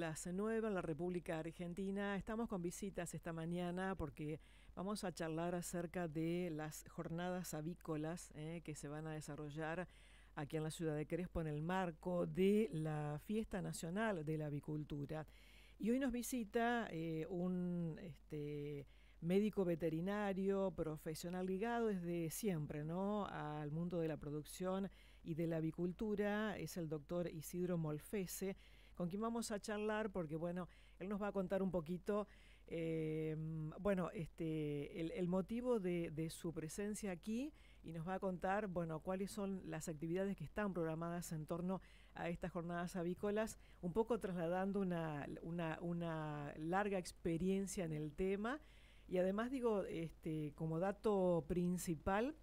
las 9 en la República Argentina. Estamos con visitas esta mañana porque vamos a charlar acerca de las jornadas avícolas eh, que se van a desarrollar aquí en la ciudad de Crespo en el marco de la Fiesta Nacional de la Avicultura. Y hoy nos visita eh, un este, médico veterinario, profesional ligado desde siempre al mundo de la producción y de la avicultura. Es el doctor Isidro Molfese con quien vamos a charlar, porque bueno, él nos va a contar un poquito, eh, bueno, este, el, motivo de, su presencia aquí y nos va a contar, bueno, cuáles son las actividades que están programadas en torno a estas jornadas avícolas, un poco trasladando una, larga experiencia en el tema. Y además digo, este, como dato principal,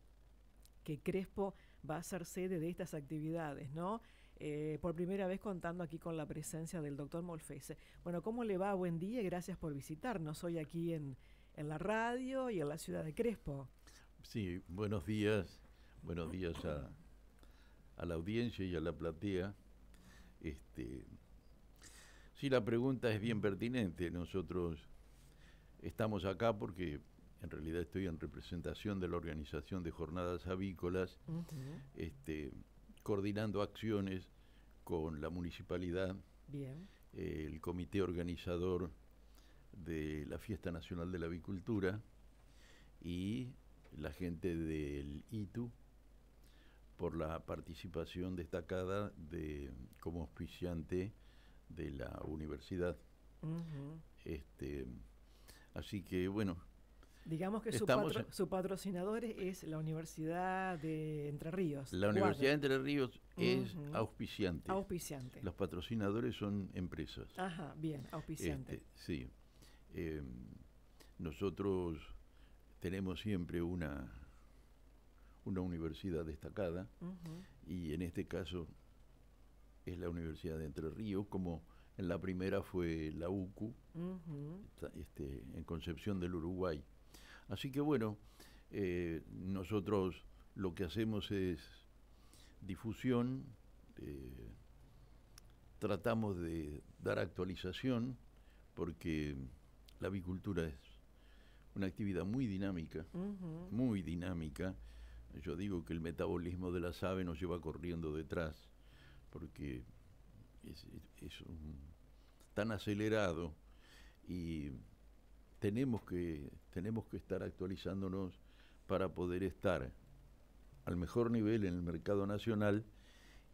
que Crespo va a ser sede de estas actividades, ¿no? Eh, por primera vez contando aquí con la presencia del doctor Molfese. Bueno, ¿cómo le va? Buen día, y gracias por visitarnos hoy aquí en, la radio y en la ciudad de Crespo. Sí, buenos días, buenos días a, la audiencia y a la platea. Este, sí, la pregunta es bien pertinente. Nosotros estamos acá porque en realidad estoy en representación de la Organización de Jornadas Avícolas coordinando acciones con la municipalidad, el comité organizador de la Fiesta Nacional de la Avicultura y la gente del ITU por la participación destacada de como auspiciante de la universidad. Este, así que bueno, Digamos que su, patro, patrocinador es la Universidad de Entre Ríos. La Universidad de Entre Ríos es auspiciante. Auspiciante. Los patrocinadores son empresas. Ajá, bien, auspiciante. Este, sí. Em, nosotros tenemos siempre una, una universidad destacada y en este caso es la Universidad de Entre Ríos como... En la primera fue la UCU, este, en Concepción del Uruguay. Así que bueno, eh, nosotros lo que hacemos es difusión, eh, tratamos de dar actualización, porque la avicultura es una actividad muy dinámica, muy dinámica. Yo digo que el metabolismo de las aves nos lleva corriendo detrás, porque es, tan acelerado y tenemos que, tenemos que estar actualizándonos para poder estar al mejor nivel en el mercado nacional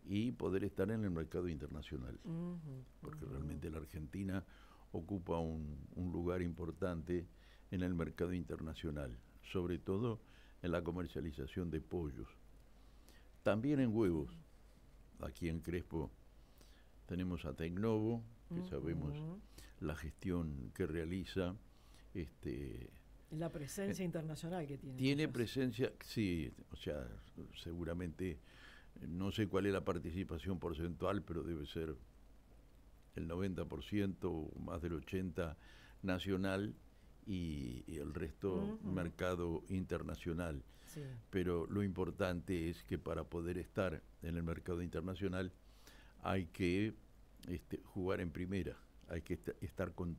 y poder estar en el mercado internacional. porque realmente la Argentina ocupa un, lugar importante en el mercado internacional, sobre todo en la comercialización de pollos. También en huevos. Aquí en Crespo tenemos a Tecnovo, que sabemos la gestión que realiza este, la presencia eh, internacional que tiene. Tiene presencia, sí, o sea, seguramente, eh, no sé cuál es la participación porcentual, pero debe ser el 90%, más del 80% nacional y, el resto mercado internacional. Pero lo importante es que para poder estar en el mercado internacional hay que este, jugar en primera, hay que estar con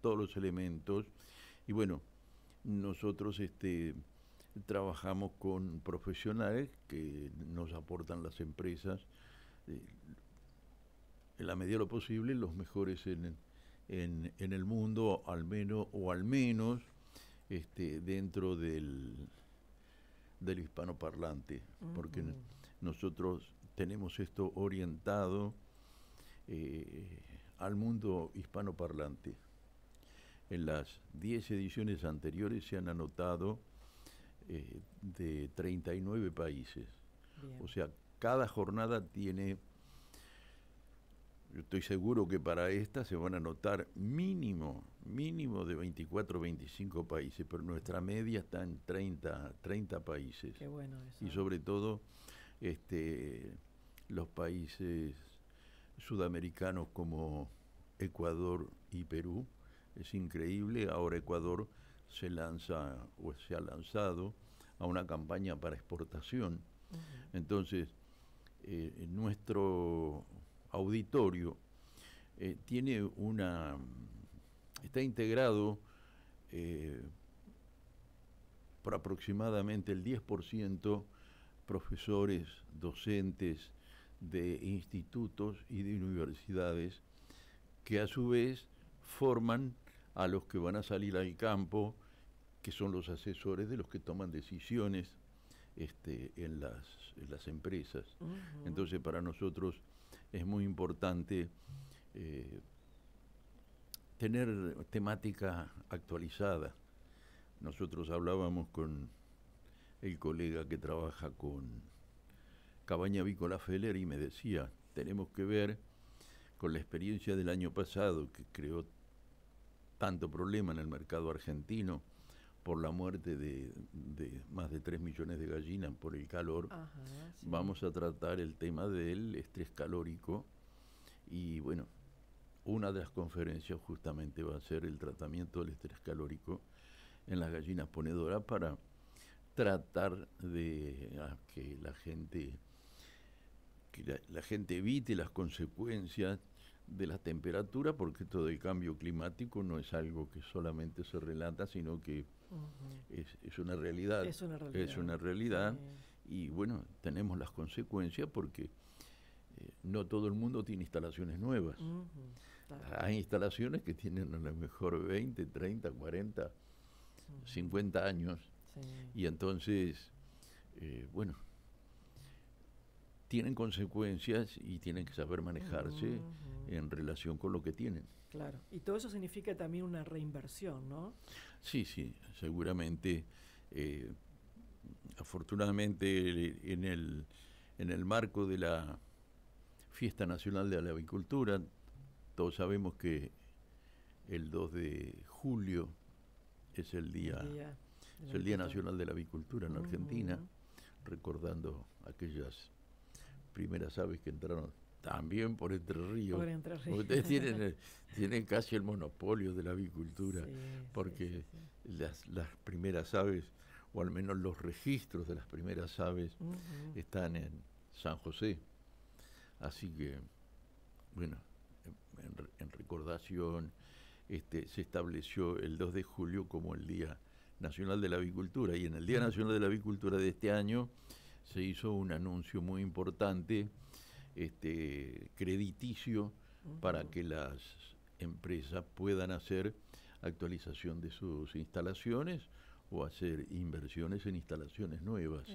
todos los elementos. Y bueno, nosotros este, trabajamos con profesionales que nos aportan las empresas, eh, en la medida de lo posible, los mejores en, en, en, el mundo, al menos, o al menos este, dentro del, del hispanoparlante, porque nosotros tenemos esto orientado eh, al mundo hispanoparlante. En las 10 ediciones anteriores se han anotado eh, de 39 países. O sea, cada jornada tiene, yo estoy seguro que para esta se van a anotar mínimo, mínimo de 24 25 países, pero nuestra media está en 30, 30 países. Qué bueno eso. Y ¿eh? sobre todo este, los países sudamericanos como Ecuador y Perú, es increíble, ahora Ecuador se lanza o se ha lanzado a una campaña para exportación. Entonces, eh, nuestro auditorio eh, tiene una está integrado eh, por aproximadamente el 10% profesores, docentes de institutos y de universidades que a su vez forman a los que van a salir al campo, que son los asesores de los que toman decisiones este, en, las, empresas. Entonces para nosotros es muy importante eh, tener temática actualizada. Nosotros hablábamos con el colega que trabaja con Cabaña Vícola Feller y me decía, tenemos que ver con la experiencia del año pasado que creó tanto problema en el mercado argentino por la muerte de, más de 3 millones de gallinas por el calor, vamos a tratar el tema del estrés calórico y bueno, una de las conferencias justamente va a ser el tratamiento del estrés calórico en las gallinas ponedoras para tratar de ah, que la gente que la, gente evite las consecuencias de la temperatura, porque todo el cambio climático no es algo que solamente se relata, sino que es, una realidad. Es una realidad. Y bueno, tenemos las consecuencias porque eh, no todo el mundo tiene instalaciones nuevas. Hay instalaciones que tienen a lo mejor 20, 30, 40, 50 años. Y entonces, eh, bueno, tienen consecuencias y tienen que saber manejarse en relación con lo que tienen. Claro, y todo eso significa también una reinversión, ¿no? Sí, sí, seguramente. Eh, afortunadamente, eh, en el, en el marco de la Fiesta Nacional de la Avicultura, todos sabemos que el 2 de julio es el Día, es el día Nacional de la Avicultura en Argentina, recordando aquellas primeras aves que entraron también por Entre Ríos. Ustedes tienen, tienen casi el monopolio de la avicultura, porque Las, las primeras aves, o al menos los registros de las primeras aves, están en San José. Así que, bueno, en, recordación, este, se estableció el 2 de julio como el Día Nacional de la Avicultura. Y en el Día Nacional de la Avicultura de este año se hizo un anuncio muy importante este, crediticio para que las empresas puedan hacer actualización de sus instalaciones o hacer inversiones en instalaciones nuevas.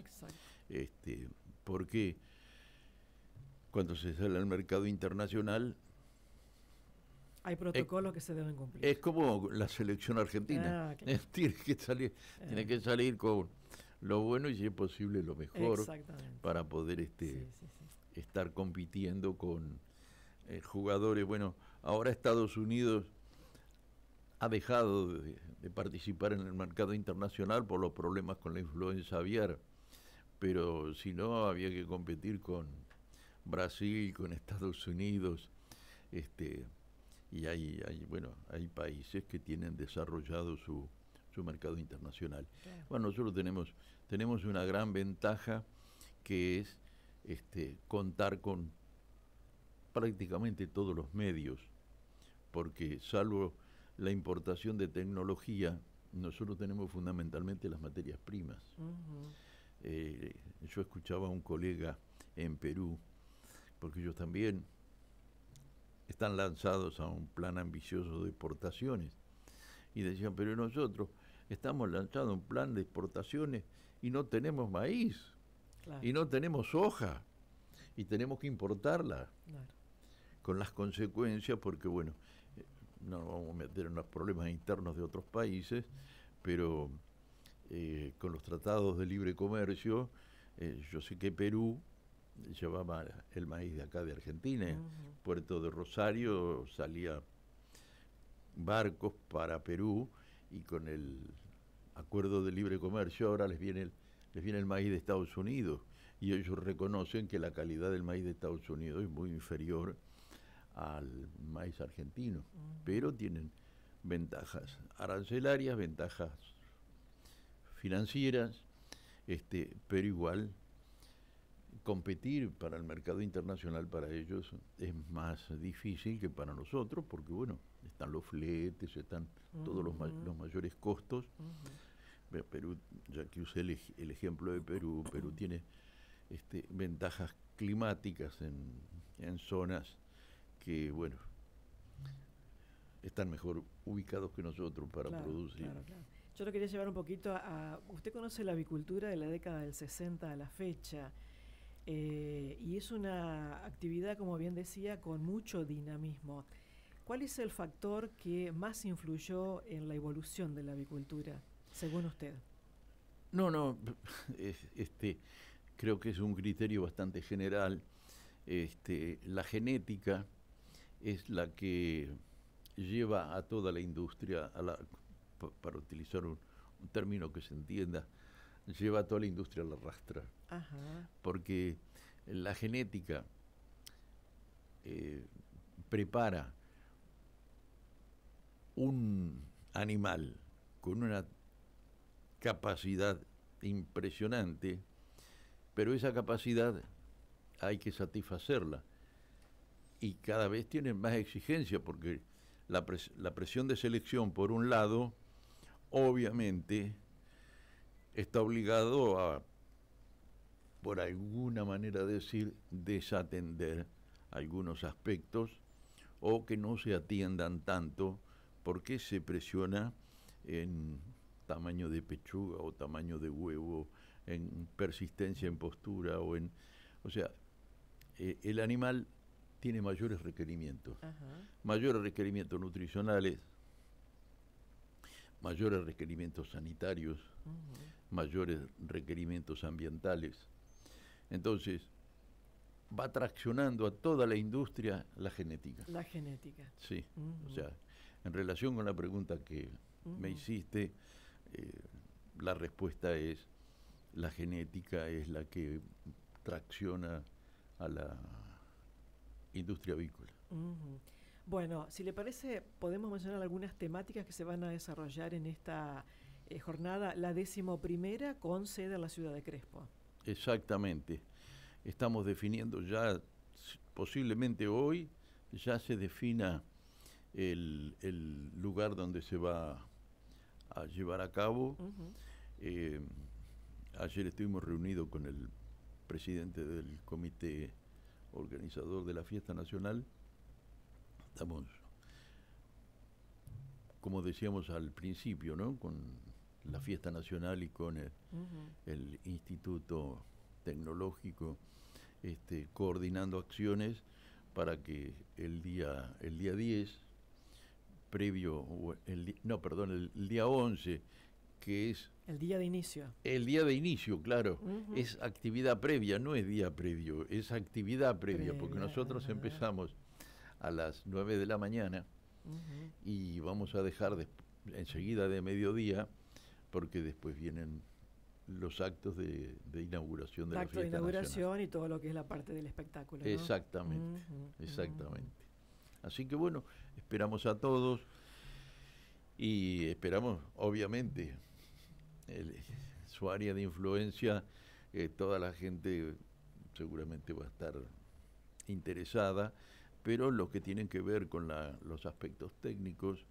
Este, porque cuando se sale al mercado internacional... Hay eh, protocolos que se deben cumplir. Es como la selección argentina. Ah, tiene, que salir, tiene eh. que salir con lo bueno y si es posible lo mejor para poder este, estar compitiendo con eh, jugadores. Bueno, ahora Estados Unidos ha dejado de, participar en el mercado internacional por los problemas con la influenza aviar, pero si no, había que competir con Brasil, con Estados Unidos, este, y hay, hay, bueno, hay países que tienen desarrollado su, su mercado internacional. Bueno, nosotros tenemos, tenemos una gran ventaja que es este, contar con prácticamente todos los medios, porque salvo la importación de tecnología, nosotros tenemos fundamentalmente las materias primas. Eh, yo escuchaba a un colega en Perú, porque ellos también están lanzados a un plan ambicioso de exportaciones. Y decían, pero nosotros estamos lanzando un plan de exportaciones y no tenemos maíz. Y no tenemos hoja y tenemos que importarla. Con las consecuencias, porque bueno, eh, no vamos a meter en los problemas internos de otros países, pero eh, con los tratados de libre comercio, eh, yo sé que Perú llevaba el maíz de acá de Argentina, Puerto de Rosario salía barcos para Perú y con el acuerdo de libre comercio ahora les viene el les viene el maíz de Estados Unidos y ellos reconocen que la calidad del maíz de Estados Unidos es muy inferior al maíz argentino, pero tienen ventajas arancelarias, ventajas financieras, este, pero igual competir para el mercado internacional para ellos es más difícil que para nosotros, porque bueno, están los fletes, están todos los, mayores costos. Perú, ya que usé el, ejemplo de Perú, Perú tiene este, ventajas climáticas en, zonas que, bueno, están mejor ubicados que nosotros para producir. Yo lo quería llevar un poquito a, Usted conoce la avicultura de la década del 60 a la fecha, eh, y es una actividad, como bien decía, con mucho dinamismo. ¿Cuál es el factor que más influyó en la evolución de la avicultura? según usted. No, no, este, creo que es un criterio bastante general. Este, la genética es la que lleva a toda la industria, para utilizar un, término que se entienda, lleva a toda la industria a la rastra. Porque la genética eh, prepara un animal con una capacidad impresionante, pero esa capacidad hay que satisfacerla. Y cada vez tienen más exigencia porque la, la presión de selección, por un lado, obviamente está obligado a, por alguna manera decir, desatender algunos aspectos o que no se atiendan tanto porque se presiona en tamaño de pechuga o tamaño de huevo, en persistencia en postura o en... O sea, eh, el animal tiene mayores requerimientos, mayores requerimientos nutricionales, mayores requerimientos sanitarios, mayores requerimientos ambientales. Entonces, va traccionando a toda la industria la genética. La genética. Sí, o sea, en relación con la pregunta que me hiciste, eh, la respuesta es la genética es la que tracciona a la industria avícola. Bueno, si le parece, podemos mencionar algunas temáticas que se van a desarrollar en esta eh, jornada, la decimoprimera con sede en la ciudad de Crespo. Exactamente. Estamos definiendo ya, posiblemente hoy, ya se defina el, el lugar donde se va a llevar a cabo. Eh, ayer estuvimos reunidos con el presidente del comité organizador de la fiesta nacional. Estamos, como decíamos al principio, ¿no? con la fiesta nacional y con el, instituto tecnológico, este, coordinando acciones para que el día, el día 10 previo, el, no, perdón, el, día 11, que es... El día de inicio. El día de inicio, claro. Es actividad previa, no es día previo, es actividad previa, porque nosotros empezamos a las 9 de la mañana y vamos a dejar de, enseguida de mediodía, porque después vienen los actos de, inauguración de la, de inauguración y todo lo que es la parte del espectáculo. Exactamente, exactamente. Así que bueno, Esperamos a todos y esperamos, obviamente, su área de influencia, eh, toda la gente seguramente va a estar interesada, pero los que tienen que ver con los aspectos técnicos,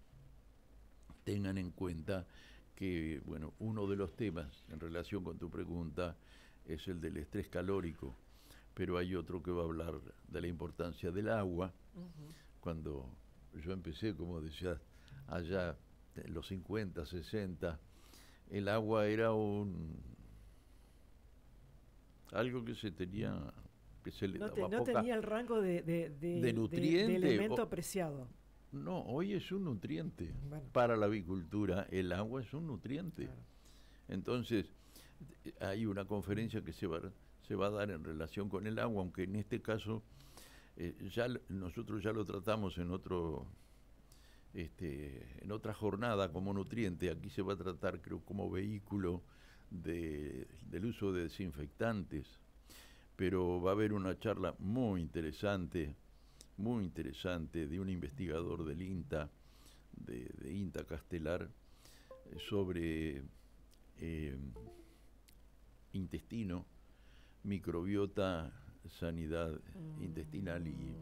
tengan en cuenta que, bueno, uno de los temas en relación con tu pregunta es el del estrés calórico, pero hay otro que va a hablar de la importancia del agua cuando yo empecé, como decías, allá en los 50, 60, el agua era un algo que se tenía que le no, tenía el rango de, de, nutriente de, elemento apreciado no hoy es un nutriente para la avicultura el agua es un nutriente entonces hay una conferencia que se se va a dar en relación con el agua aunque en este caso eh, ya nosotros ya lo tratamos en otro este, en otra jornada como nutriente, aquí se va a tratar creo como vehículo del uso de desinfectantes, pero va a haber una charla muy interesante, muy interesante de un investigador del INTA, de, INTA Castelar, sobre eh, intestino, microbiota sanidad intestinal y,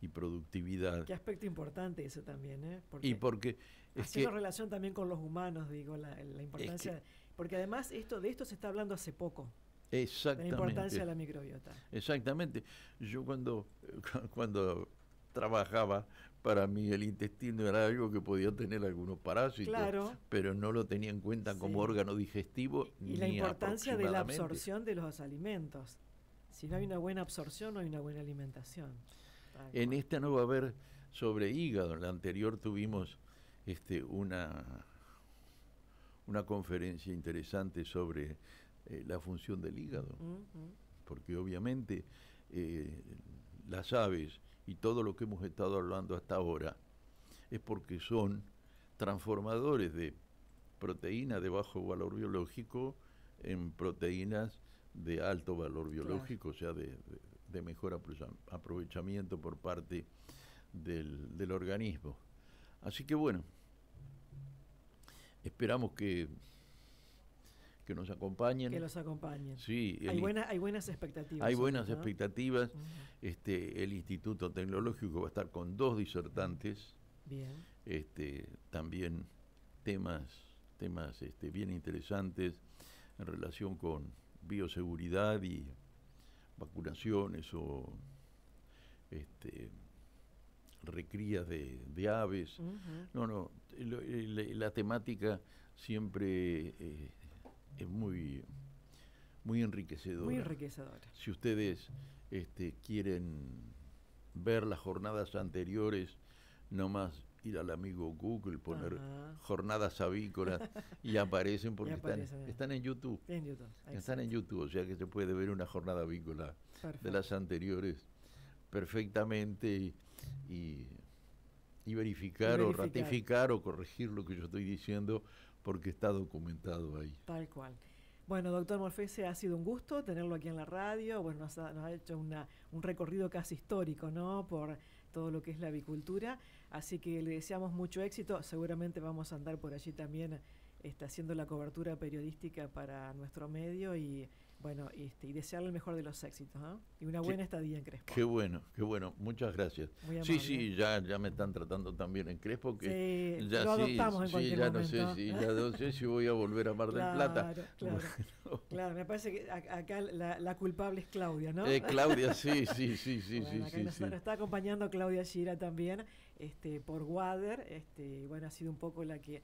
y, productividad. Qué aspecto importante eso también, ¿eh? y porque... Haciendo relación también con los humanos, digo, la, importancia... porque además esto de esto se está hablando hace poco. Exactamente. La importancia de la microbiota. Exactamente. Yo cuando, cuando trabajaba, para mí el intestino era algo que podía tener algunos parásitos, claro. pero no lo tenía en cuenta como órgano digestivo. Y ni la importancia de la absorción de los alimentos. Si no hay una buena absorción, no hay una buena alimentación. En esta no va a haber sobre hígado. En la anterior tuvimos este, una, una conferencia interesante sobre eh, la función del hígado. Porque obviamente eh, las aves y todo lo que hemos estado hablando hasta ahora es porque son transformadores de proteínas de bajo valor biológico en proteínas de alto valor biológico, o sea, de, mejor aprovechamiento por parte del, organismo. Así que bueno, esperamos que que nos acompañen. Que los acompañen. Sí. Hay, buenas expectativas. Hay buenas expectativas. este, el Instituto Tecnológico va a estar con dos disertantes. Bien. Este, también temas, temas este, bien interesantes en relación con, bioseguridad y vacunaciones o este, recrías de, aves. No, no, la, temática siempre eh, es muy, muy enriquecedora. Muy enriquecedora. Si ustedes este, quieren ver las jornadas anteriores, más ir al amigo Google, poner jornadas avícolas y aparecen porque están, en YouTube. están en YouTube, o sea que se puede ver una jornada avícola de las anteriores perfectamente y, verificar, o ratificar o corregir lo que yo estoy diciendo porque está documentado ahí. Tal cual. Bueno, doctor Morfese, ha sido un gusto tenerlo aquí en la radio. Bueno, nos ha, hecho un recorrido casi histórico, ¿no? Por todo lo que es la avicultura. Así que le deseamos mucho éxito. Seguramente vamos a andar por allí también está haciendo la cobertura periodística para nuestro medio y bueno, este, y desearle el mejor de los éxitos ¿ah? y una buena estadía en Crespo. Qué bueno, qué bueno, muchas gracias. Sí, sí, ya, ya me están tratando también en Crespo que sí, ya, lo sí, en sí ya, no sé, ya no sé si voy a volver a Mar del Plata. Claro, claro, me parece que acá la, culpable es Claudia, ¿no? Eh, Claudia, sí, sí, sí, sí, bueno, acá nos, está acompañando Claudia Gira también este, por Wader, este, bueno, ha sido un poco la que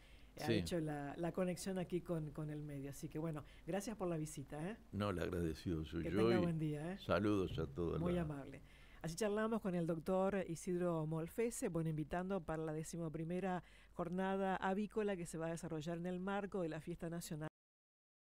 ha hecho la, conexión aquí con, el medio. Así que bueno, gracias por la visita. ¿eh? No, le agradecido soy que Tenga buen día. ¿eh? Saludos a todos. Muy amable. Así charlamos con el doctor Isidro Molfese, bueno, invitando para la decimoprimera jornada avícola que se va a desarrollar en el marco de la Fiesta Nacional.